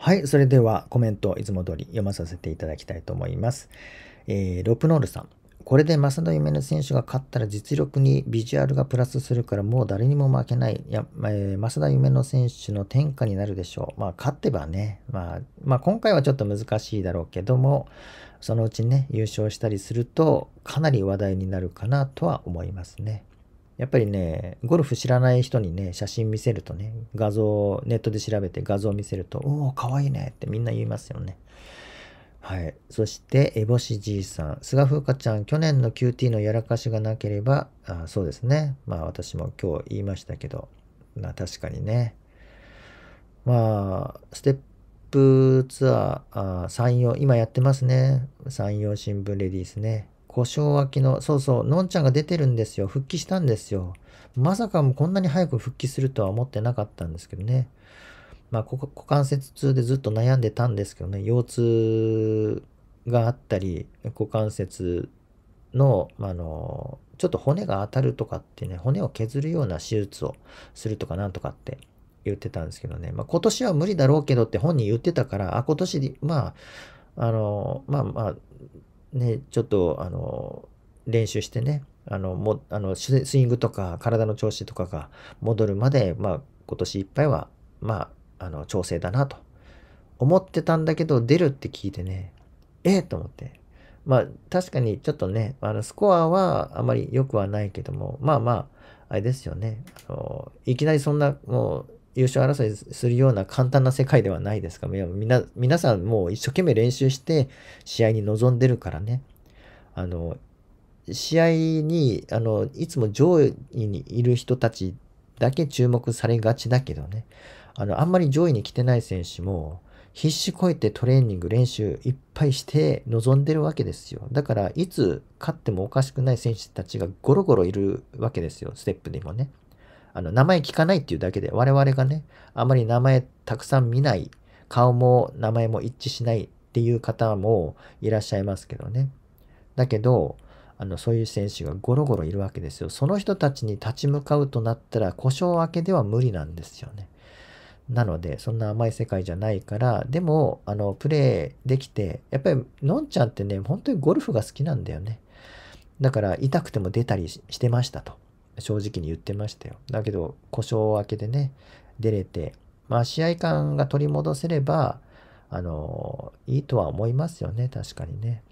はい、それではコメントいつも通り読まさせていただきたいと思います。えー、ロプノールさん。これで増田夢の選手が勝ったら実力にビジュアルがプラスするからもう誰にも負けない。いや、えー、増田夢の選手の天下になるでしょう。まあ、勝てばね、まあ、まあ、今回はちょっと難しいだろうけども、そのうちね、優勝したりするとかなり話題になるかなとは思いますね。やっぱりね、ゴルフ知らない人にね、写真見せるとね、画像、ネットで調べて画像見せると、おお、かわいいねってみんな言いますよね。はい。そして、え星じいさん。菅風花ちゃん、去年の QT のやらかしがなければ、あそうですね。まあ私も今日言いましたけど、まあ確かにね。まあ、ステップツアー、あ山陽、今やってますね。山陽新聞レディースね。故障脇の、そうそう、のんちゃんが出てるんですよ。復帰したんですよ。まさかもこんなに早く復帰するとは思ってなかったんですけどね。まあ、股関節痛でずっと悩んでたんですけどね、腰痛があったり、股関節の、あの、ちょっと骨が当たるとかってね、骨を削るような手術をするとかなんとかって言ってたんですけどね、まあ、今年は無理だろうけどって本人言ってたから、あ、今年まあ、あの、まあまあ、ね、ちょっと、あの、練習してね、あの、も、あの、スイングとか体の調子とかが戻るまで、まあ、今年いっぱいは、まあ、あの、調整だなと思ってたんだけど、出るって聞いてね、ええと思って。まあ、確かにちょっとね、あの、スコアはあまり良くはないけども、まあまあ、あれですよね。あの、いきなりそんな、もう、優勝争いするような簡単な世界ではないですから、みな皆さんもう一生懸命練習して試合に臨んでるからね、あの、試合に、あの、いつも上位にいる人たちだけ注目されがちだけどね、あの、あんまり上位に来てない選手も、必死こいてトレーニング練習いっぱいして臨んでるわけですよだからいつ勝ってもおかしくない選手たちがゴロゴロいるわけですよステップにもねあの、名前聞かないっていうだけで、我々がね、あまり名前たくさん見ない、顔も名前も一致しないっていう方もいらっしゃいますけどね。だけど、あの、そういう選手がゴロゴロいるわけですよ。その人たちに立ち向かうとなったら、故障明けでは無理なんですよね。なので、そんな甘い世界じゃないから、でも、あの、プレイできて、やっぱり、のんちゃんってね、本当にゴルフが好きなんだよね。だから、痛くても出たりしてましたと。正直に言ってましたよ。だけど、故障明けでね、出れて、まあ、試合感が取り戻せれば、あの、いいとは思いますよね、確かにね。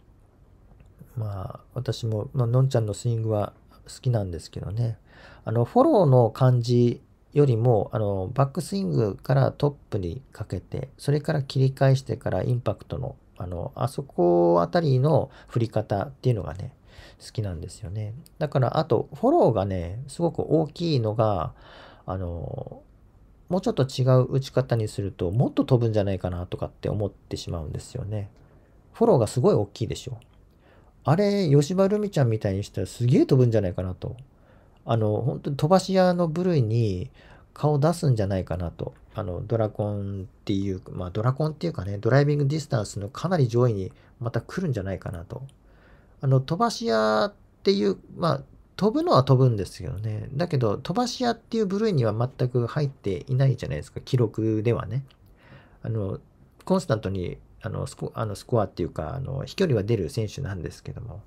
まあ、私も、まあのんちゃんのスイングは好きなんですけどね、あの、フォローの感じよりも、あの、バックスイングからトップにかけて、それから切り返してからインパクトの、あの、あそこあたりの振り方っていうのがね、好きなんですよね。だからあとフォローがねすごく大きいのがあのもうちょっと違う打ち方にするともっと飛ぶんじゃないかなとかって思ってしまうんですよね。フォローがすごい大きいでしょ。あれ、吉羽るみちゃんみたいにしたらすげえ飛ぶんじゃないかなと。あの、本当に飛ばし屋の部類に顔出すんじゃないかなと。あの、ドラコンっていう、まあドラコンっていうかね、ドライビングディスタンスのかなり上位にまた来るんじゃないかなとあの、飛ばし屋っていう、まあ、飛ぶのは飛ぶんですけどね。だけど、飛ばし屋っていう部類には全く入っていないじゃないですか、記録ではね。あの、コンスタントにあのスコあのスコアっていうか、あの飛距離は出る選手なんですけども、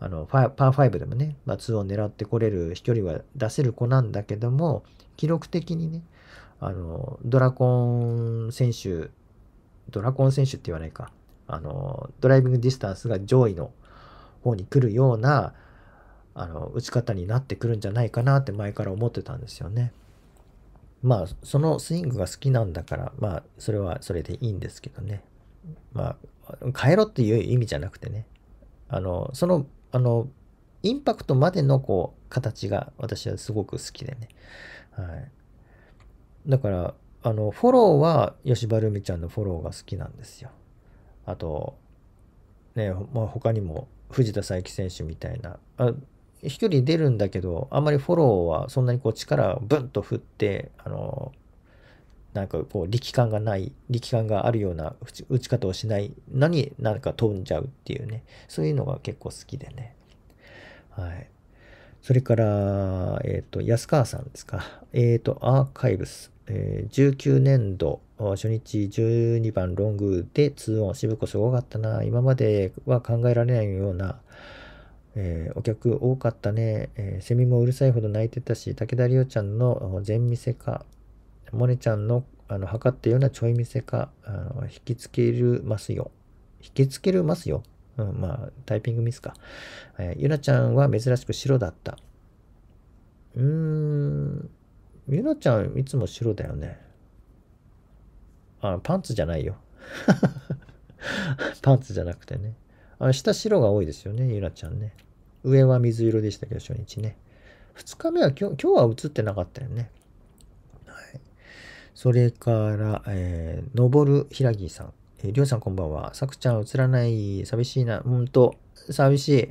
あのパー5でもね、まあ、2を狙ってこれる飛距離は出せる子なんだけども、記録的にね、あのドラコン選手、ドラコン選手って言わないか、あのドライビングディスタンスが上位の方に来るようなあの打ち方になってくるんじゃないかなって前から思ってたんですよね。まあそのスイングが好きなんだからまあそれはそれでいいんですけどね。まあ変えろっていう意味じゃなくてねあのそのあのインパクトまでのこう形が私はすごく好きでね。はい、だからあのフォローは吉原美ちゃんのフォローが好きなんですよ。あとね、まあ、他にも藤田佐伯選手みたいなあ飛距離出るんだけどあんまりフォローはそんなにこう力をブンと振ってあのなんかこう力感がない力感があるような打ち方をしないのになんか飛んじゃうっていうねそういうのが結構好きでねはいそれから、えっ、ー、と安川さんですかえっ、ー、とアーカイブス、えー、19年度初日12番ロングで2オン、渋子すごかったな、今までは考えられないような、えー、お客多かったね、えー、セミもうるさいほど泣いてたし、武田梨央ちゃんの全店か、モネちゃんのあの測ったようなちょい店か、あの引きつけるますよ。引きつけるますよ。うん、まあ、タイピングミスか。えー、ゆなちゃんは珍しく白だった。うーん、ゆなちゃんいつも白だよね。あパンツじゃないよ。[LAUGHS] パンツじゃなくてね。あ下白が多いですよね、ゆらちゃんね。上は水色でしたけど、初日ね。2日目は今日、今日は映ってなかったよね。はい。それから、えー、のぼるひらぎさん。えー、りょうさんこんばんは。さくちゃん映らない。寂しいな。ほんと、寂しい。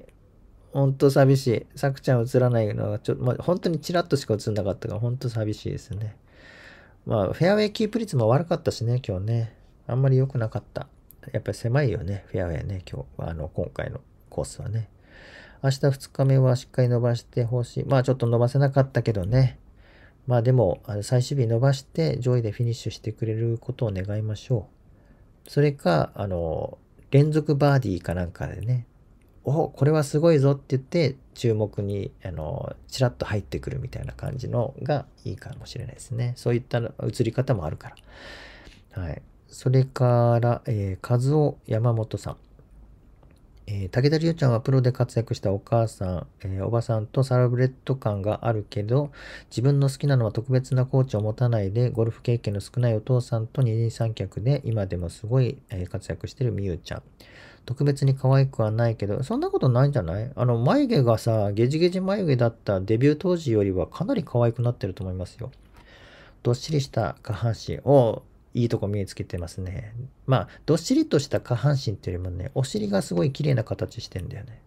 ほんと寂しい。さくちゃん映らないのが、ちょっと、ま本当にちらっとしか映んなかったから、ほんと寂しいですね。まあ、フェアウェイキープ率も悪かったしね、今日ね。あんまり良くなかった。やっぱり狭いよね、フェアウェイね、今日、あの、今回のコースはね。明日2日目はしっかり伸ばしてほしい。まあ、ちょっと伸ばせなかったけどね。まあ、でも、最終日伸ばして上位でフィニッシュしてくれることを願いましょう。それか、あの、連続バーディーかなんかでね、おこれはすごいぞって言って注目にあのちらっと入ってくるみたいな感じのがいいかもしれないですねそういった映り方もあるからはいそれから、えー、和夫山本さん、えー、武田龍ちゃんはプロで活躍したお母さん、えー、おばさんとサラブレッド感があるけど自分の好きなのは特別なコーチを持たないでゴルフ経験の少ないお父さんと二人三脚で今でもすごい、え活躍してるみゆちゃん特別に可愛くはないけど、そんなことないんじゃないあの、眉毛がさ、ゲジゲジ眉毛だったデビュー当時よりはかなり可愛くなってると思いますよ。どっしりした下半身をいいとこ見えつけてますね。まあ、どっしりとした下半身っていうよりもね、お尻がすごい綺麗な形してんだよね。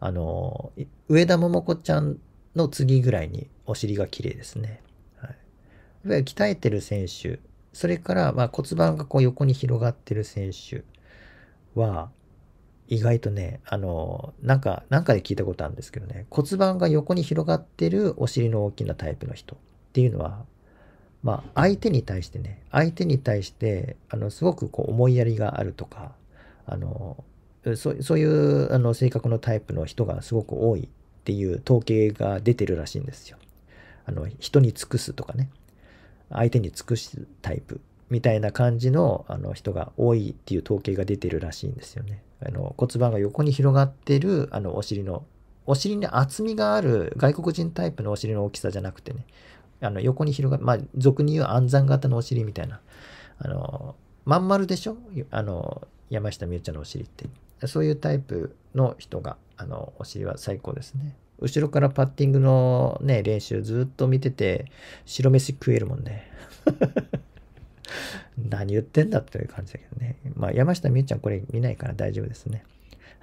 あの、上田桃子ちゃんの次ぐらいにお尻が綺麗ですね。はい。鍛えてる選手、それからま骨盤がこう横に広がってる選手は、意外とね、あの、なんか、なんかで聞いたことあるんですけどね、骨盤が横に広がってるお尻の大きなタイプの人っていうのは、まあ、相手に対してね、相手に対して、あの、すごくこう、思いやりがあるとか、あの、そうそういうあの性格のタイプの人がすごく多いっていう統計が出てるらしいんですよ。あの、人に尽くすとかね、相手に尽くすタイプみたいな感じのあの人が多いっていう統計が出てるらしいんですよね。あの骨盤が横に広がってるあのお尻のお尻に厚みがある外国人タイプのお尻の大きさじゃなくてねあの横に広がまあ俗に言う暗算型のお尻みたいなあのまん丸でしょあの山下美夢ちゃんのお尻ってそういうタイプの人があのお尻は最高ですね後ろからパッティングのね練習ずっと見てて白飯食えるもんね [LAUGHS] 何言ってんだという感じだけどね。まあ、山下美羽ちゃんこれ見ないから大丈夫ですね。[LAUGHS]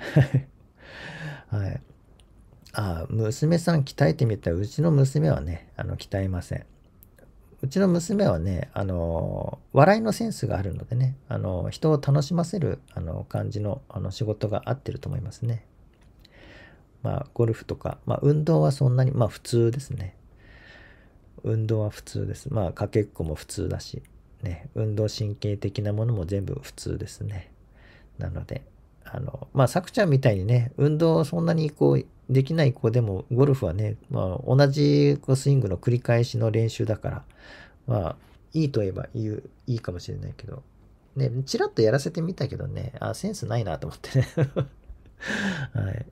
はい。ああ、娘さん鍛えてみたら、うちの娘はね、あの、鍛えません。うちの娘はね、あの、笑いのセンスがあるのでね、あの、人を楽しませる、あの、感じの、あの、仕事が合ってると思いますね。まあ、ゴルフとか、まあ、運動はそんなに、まあ、普通ですね。運動は普通です。まあ、かけっこも普通だし。ね、運動神経的なものも全部普通ですね。なので、あの、まあ、さくちゃんみたいにね、運動そんなにこう、できない子でも、ゴルフはね、まあ、同じこうスイングの繰り返しの練習だから、まあ、いいと言えばいいいいかもしれないけど、ね、ちらっとやらせてみたけどね、あ、センスないなと思ってね。[LAUGHS] はい。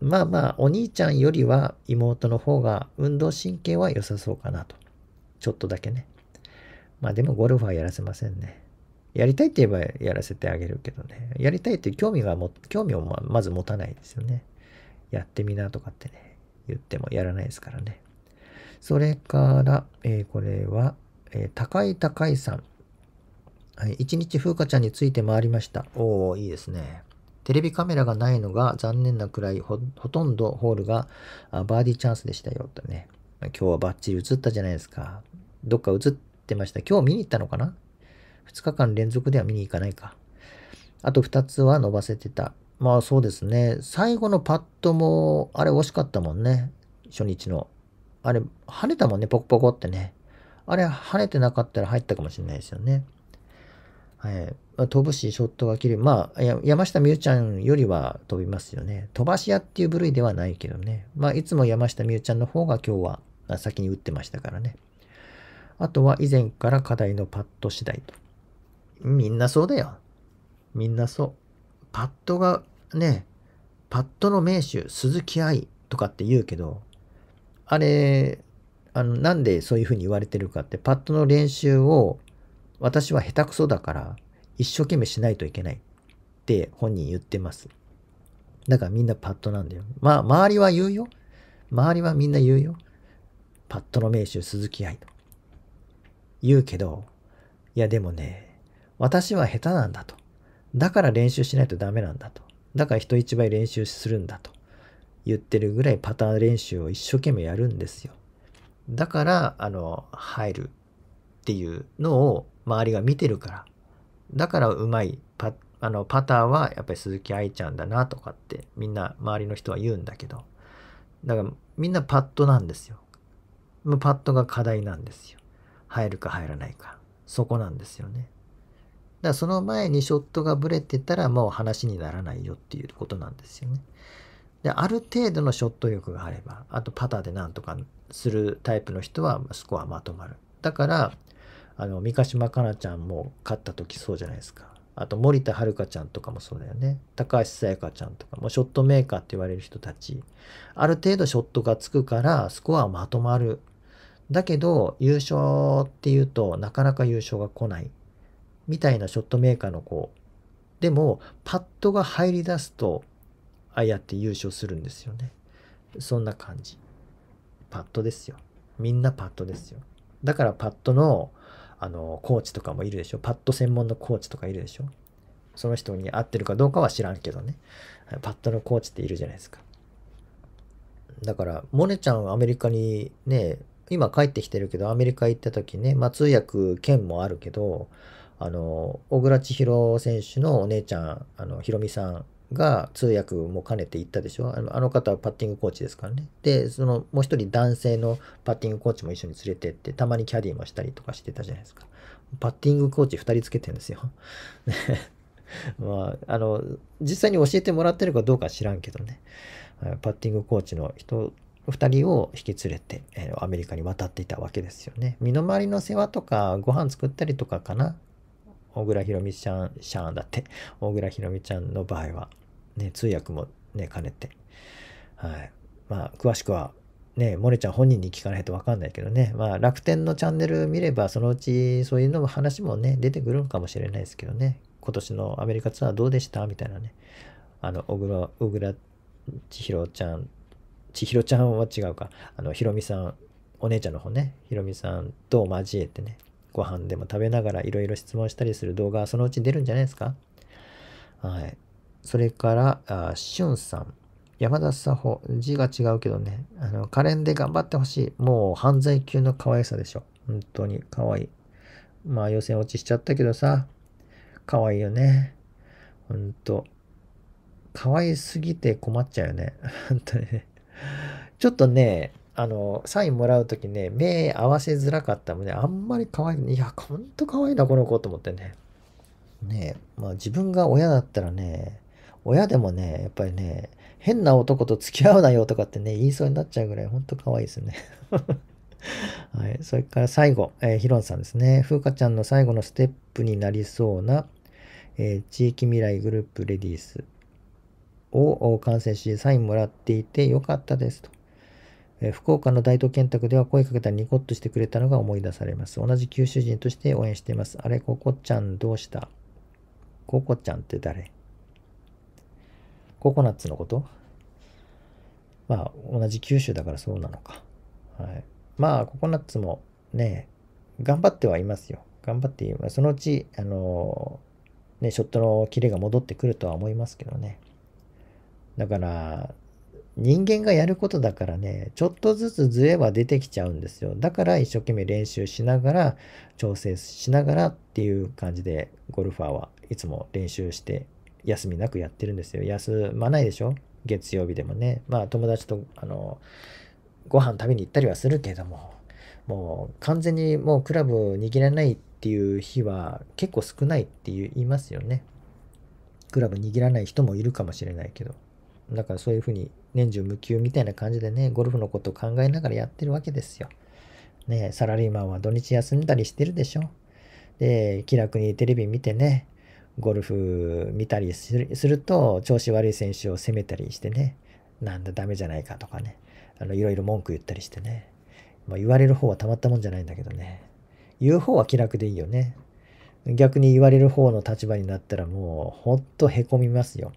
まあまあ、お兄ちゃんよりは妹の方が運動神経は良さそうかなと。ちょっとだけね。まあでもゴルフはやらせませんね。やりたいって言えばやらせてあげるけどね。やりたいって興味がも、興味をまず持たないですよね。やってみなとかってね、言ってもやらないですからね。それから、えー、これは、えー、高井高井さん。はい、一日風花ちゃんについて回りました。おー、いいですね。テレビカメラがないのが残念なくらいほ、ほとんどホールがバーディーチャンスでしたよ、とね。今日はバッチリ映ったじゃないですか。どっか映っってました。今日見に行ったのかな ?2 日間連続では見に行かないか。あと2つは伸ばせてた。まあそうですね。最後のパットも、あれ惜しかったもんね。初日の。あれ、跳ねたもんね、ポコポコってね。あれ、跳ねてなかったら入ったかもしれないですよね。はい。飛ぶし、ショットが切れる。まあ、山下美夢ちゃんよりは飛びますよね。飛ばし屋っていう部類ではないけどね。まあ、いつも山下美夢ちゃんの方が今日は先に打ってましたからね。あとは以前から課題のパッド次第と。みんなそうだよ。みんなそう。パッドがね、パッドの名手、鈴木愛とかって言うけど、あれ、あの、なんでそういうふうに言われてるかって、パッドの練習を私は下手くそだから一生懸命しないといけないって本人言ってます。だからみんなパッドなんだよ。まあ、周りは言うよ。周りはみんな言うよ。パッドの名手、鈴木愛と。言うけど、いやでもね、私は下手なんだと。だから練習しないとダメなんだと。だから人一倍練習するんだと。言ってるぐらいパターン練習を一生懸命やるんですよ。だから、あの、入るっていうのを周りが見てるから。だからうまいパあのパターはやっぱり鈴木愛ちゃんだなとかってみんな周りの人は言うんだけど。だからみんなパッドなんですよ。パッドが課題なんですよ。入るか入らないかそこなんですよねだからその前にショットがブレてたらもう話にならないよっていうことなんですよねである程度のショット力があればあとパターでなんとかするタイプの人はスコアまとまるだからあの三ヶ島かなちゃんも勝った時そうじゃないですかあと森田遥ちゃんとかもそうだよね高橋さやかちゃんとかもショットメーカーって言われる人たちある程度ショットがつくからスコアまとまるだけど、優勝って言うとなかなか優勝が来ない。みたいなショットメーカーの子。でも、パッドが入り出すと、ああやって優勝するんですよね。そんな感じ。パッドですよ。みんなパッドですよ。だからパッドの、あの、コーチとかもいるでしょ。パッド専門のコーチとかいるでしょ。その人に合ってるかどうかは知らんけどね。パッドのコーチっているじゃないですか。だから、モネちゃんアメリカにね、今帰ってきてるけど、アメリカ行った時ね、まあ、通訳兼もあるけど、あの、小倉千尋選手のお姉ちゃん、あの、ひろみさんが通訳も兼ねて行ったでしょあの方はパッティングコーチですからね。で、そのもう一人男性のパッティングコーチも一緒に連れてって、たまにキャディーもしたりとかしてたじゃないですか。パッティングコーチ2人つけてるんですよ。[LAUGHS] まあ、あの、実際に教えてもらってるかどうか知らんけどね。パッティングコーチの人2人を引き連れて、えー、アメリカに渡っていたわけですよね。身の回りの世話とかご飯作ったりとかかな。小倉ひろみちゃん、シャーンだって。小倉ひろみちゃんの場合は、ね、通訳もね、兼ねて。はい。まあ、詳しくは、ね、モネちゃん本人に聞かないと分かんないけどね。まあ、楽天のチャンネル見れば、そのうちそういうのも話もね、出てくるんかもしれないですけどね。今年のアメリカツアーどうでしたみたいなね。あの、小倉、小倉千尋ちゃんちひろちゃんは違うか。あの、ひろみさん、お姉ちゃんの方ね、ひろみさんと交えてね、ご飯でも食べながらいろいろ質問したりする動画、はそのうち出るんじゃないですかはい。それから、あしゅんさん。山田さほ、字が違うけどね、あの、可憐で頑張ってほしい。もう犯罪級の可愛さでしょ。本当に可愛い。まあ予選落ちしちゃったけどさ、可愛いよね。ほんと。可愛すぎて困っちゃうよね。[LAUGHS] 本当にね。ちょっとね、あの、サインもらうときね、目合わせづらかったもんね、あんまり可愛い。いや、ほんと可愛いな、この子と思ってね。ねまあ自分が親だったらね、親でもね、やっぱりね、変な男と付き合うなよとかってね、言いそうになっちゃうぐらい、ほんと可愛いですね。[LAUGHS] はい、それから最後、えー、ヒロンさんですね。風花ちゃんの最後のステップになりそうな、えー、地域未来グループレディース。を感染し、サインもらっていてよかったですと。え福岡の大東建託では声かけたらニコッとしてくれたのが思い出されます。同じ九州人として応援しています。あれ、ココちゃんどうしたココちゃんって誰ココナッツのことまあ、同じ九州だからそうなのか。はい。まあ、ココナッツもね、頑張ってはいますよ。頑張っています。そのうち、あのね、ショットのキレが戻ってくるとは思いますけどね。だから、人間がやることだからね、ちょっとずつずれは出てきちゃうんですよ。だから一生懸命練習しながら、調整しながらっていう感じで、ゴルファーはいつも練習して、休みなくやってるんですよ。休まないでしょ月曜日でもね。まあ友達と、あの、ご飯食べに行ったりはするけども、もう完全にもうクラブ握らないっていう日は結構少ないって言いますよね。クラブ握らない人もいるかもしれないけど。だからそういうふうに年中無休みたいな感じでね、ゴルフのことを考えながらやってるわけですよ。ねサラリーマンは土日休んだりしてるでしょ。で、気楽にテレビ見てね、ゴルフ見たりすると、調子悪い選手を責めたりしてね、なんだダメじゃないかとかね、あの、いろいろ文句言ったりしてね。まあ、言われる方はたまったもんじゃないんだけどね。言う方は気楽でいいよね。逆に言われる方の立場になったらもう、ほんとへこみますよ。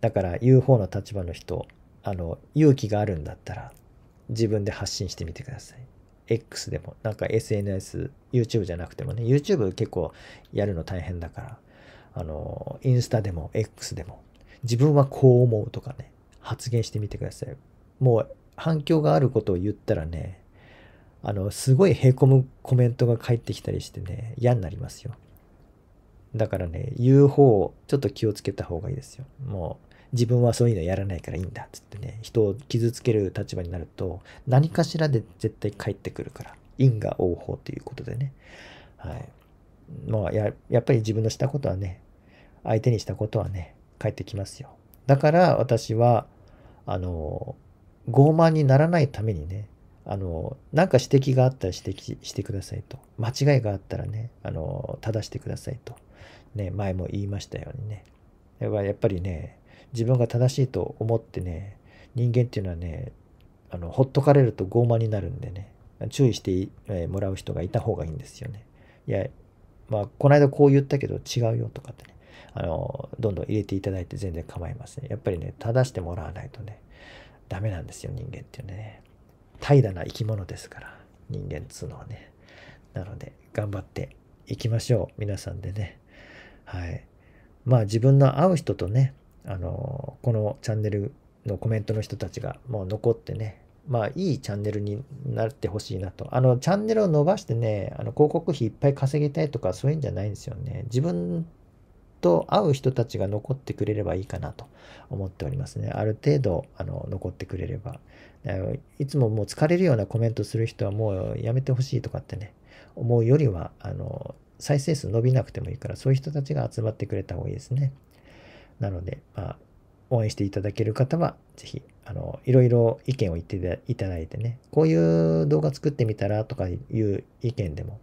だから言う方の立場の人あの勇気があるんだったら自分で発信してみてください。X でもなんか SNS、YouTube じゃなくてもね YouTube 結構やるの大変だからあのインスタでも X でも自分はこう思うとかね発言してみてください。もう反響があることを言ったらねあのすごいへこむコメントが返ってきたりしてね嫌になりますよ。だからね、言う方、ちょっと気をつけた方がいいですよ。も自分はそういうのやらないからいいんだっつってね人を傷つける立場になると何かしらで絶対返ってくるから因果応報ということでねはいまあややっぱり自分のしたことはね相手にしたことはね返ってきますよだから私はあの傲慢にならないためにねあのなんか指摘があったら指摘してくださいと間違いがあったらねあの正してくださいとね前も言いましたようにねやっぱりね自分が正しいと思ってね、人間っていうのはね、あのほっとかれると傲慢になるんでね、注意してもらう人がいた方がいいんですよね。いや、まあ、この間こう言ったけど違うよとかってね、あの、どんどん入れていただいて全然構いません、やっぱりね、正してもらわないとね、ダメなんですよ、人間っていうね。怠惰な生き物ですから、人間っつうのはね。なので、頑張っていきましょう、皆さんでね。はい。まあ、自分の合う人とね、あの、このチャンネルのコメントの人たちがもう残ってね、まあいいチャンネルになってほしいなと。あの、チャンネルを伸ばしてね、あの広告費いっぱい稼ぎたいとかそういうんじゃないんですよね。自分と会う人たちが残ってくれればいいかなと思っておりますね。ある程度、あの、残ってくれれば。いつももう疲れるようなコメントする人はもうやめてほしいとかってね、思うよりは、あの、再生数伸びなくてもいいから、そういう人たちが集まってくれた方がいいですね。なので、まあ、応援していただける方は、ぜひ、あの、いろいろ意見を言っていただいてね、こういう動画作ってみたらとかいう意見でも、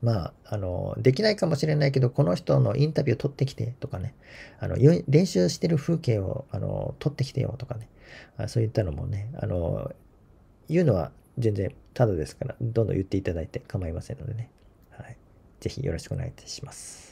まあ、あの、できないかもしれないけど、この人のインタビューを撮ってきてとかね、あの、練習してる風景を、あの、撮ってきてよとかね、あそういったのもね、あの、言うのは全然ただですから、どんどん言っていただいて構いませんのでね、はい。ぜひよろしくお願いいたします。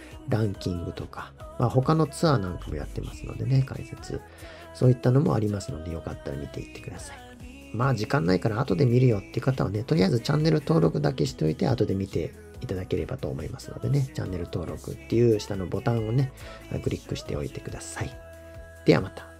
ランキングとか、まあ、他のツアーなんかもやってますのでね、解説。そういったのもありますので、よかったら見ていってください。まあ、時間ないから後で見るよっていう方はね、とりあえずチャンネル登録だけしておいて、後で見ていただければと思いますのでね、チャンネル登録っていう下のボタンをね、クリックしておいてください。ではまた。